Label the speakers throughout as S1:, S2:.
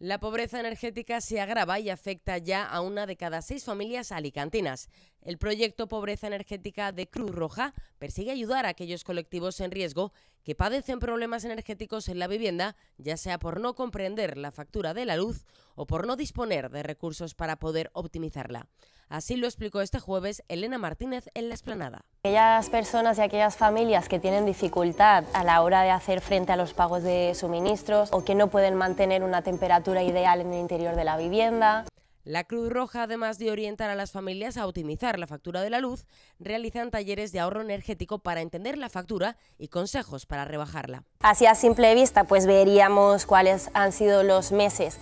S1: La pobreza energética se agrava y afecta ya a una de cada seis familias alicantinas. El proyecto Pobreza Energética de Cruz Roja persigue ayudar a aquellos colectivos en riesgo que padecen problemas energéticos en la vivienda, ya sea por no comprender la factura de la luz o por no disponer de recursos para poder optimizarla. Así lo explicó este jueves Elena Martínez en La Esplanada.
S2: Aquellas personas y aquellas familias que tienen dificultad a la hora de hacer frente a los pagos de suministros o que no pueden mantener una temperatura ideal en el interior de la vivienda,
S1: la Cruz Roja, además de orientar a las familias a optimizar la factura de la luz, realizan talleres de ahorro energético para entender la factura y consejos para rebajarla.
S2: Así a simple vista, pues veríamos cuáles han sido
S1: los meses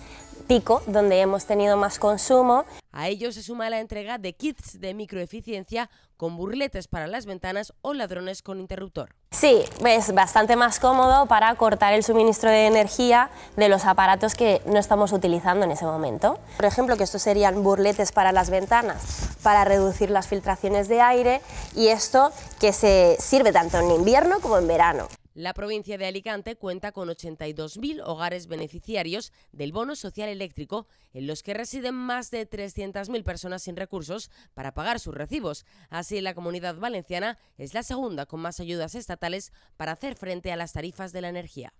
S1: pico donde hemos tenido más consumo. A ello se suma la entrega de kits de microeficiencia con burletes para las ventanas o ladrones con interruptor.
S2: Sí, es bastante más cómodo para cortar el suministro de energía de los aparatos que no estamos utilizando en ese momento. Por ejemplo, que estos serían burletes para las ventanas para reducir las filtraciones de aire y esto que se sirve tanto en invierno como en verano.
S1: La provincia de Alicante cuenta con 82.000 hogares beneficiarios del bono social eléctrico, en los que residen más de 300.000 personas sin recursos para pagar sus recibos. Así, la comunidad valenciana es la segunda con más ayudas estatales para hacer frente a las tarifas de la energía.